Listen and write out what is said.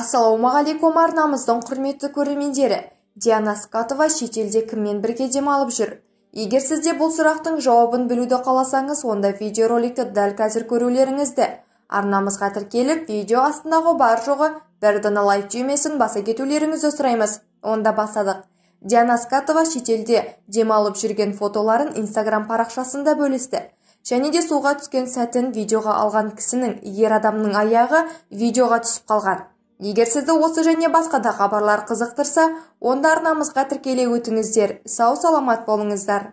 ассалаумағалейкум арнамыздың құрметті көрермендері диана скатова шетелде кіммен бірге демалып жүр егер сізде бұл сұрақтың жауабын білуді қаласаңыз онда видеороликті дәл қазір көрулеріңізді арнамызға тіркеліп видео астындағы бар жоғы бір дана лайк түймесін баса кетулеріңізді сұраймыз онда басадық диана скатова шетелде демалып жүрген фотоларын инстаграм парақшасында бөлісті және де суға түскен сәтін видеоға алған кісінің ер адамның аяғы видеоға түсіп қалған егер сізді осы және басқа да хабарлар қызықтырса онда арнамызға тіркеле өтіңіздер сау саламат болыңыздар